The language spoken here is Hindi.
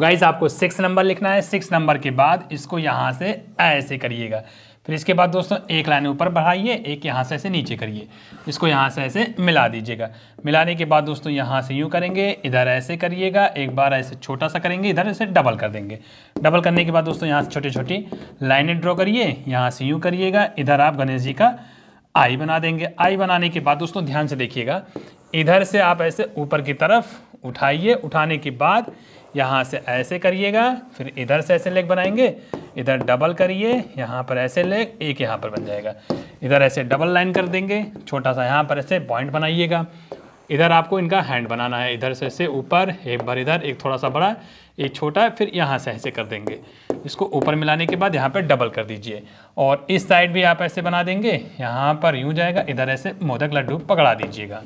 गाइज तो आपको सिक्स नंबर लिखना है सिक्स नंबर के बाद इसको यहाँ से ऐसे करिएगा फिर इसके बाद दोस्तों एक लाइन ऊपर बढ़ाइए एक यहाँ से ऐसे नीचे करिए इसको यहाँ से ऐसे मिला दीजिएगा मिलाने के बाद दोस्तों यहाँ से यूँ करेंगे इधर ऐसे करिएगा एक बार ऐसे छोटा सा करेंगे इधर ऐसे डबल कर देंगे डबल करने के बाद दोस्तों यहाँ से छोटी छोटी लाइनें ड्रॉ करिए यहाँ से यूँ करिएगा इधर आप गणेश जी का आई बना देंगे आई बनाने के बाद दोस्तों ध्यान से देखिएगा इधर से आप ऐसे ऊपर की तरफ उठाइए उठाने के बाद यहाँ से ऐसे करिएगा फिर इधर से ऐसे लेग बनाएंगे इधर डबल करिए यहाँ पर ऐसे लेग एक यहाँ पर बन जाएगा इधर ऐसे डबल लाइन कर देंगे छोटा सा यहाँ पर ऐसे पॉइंट बनाइएगा इधर आपको इनका हैंड बनाना है इधर से ऐसे ऊपर एक बार इधर एक थोड़ा सा बड़ा एक छोटा फिर यहाँ से ऐसे कर देंगे इसको ऊपर मिलाने के बाद यहाँ पर डबल कर दीजिए और इस साइड भी आप ऐसे बना देंगे यहाँ पर यूँ जाएगा इधर ऐसे मोदक लड्डू पकड़ा दीजिएगा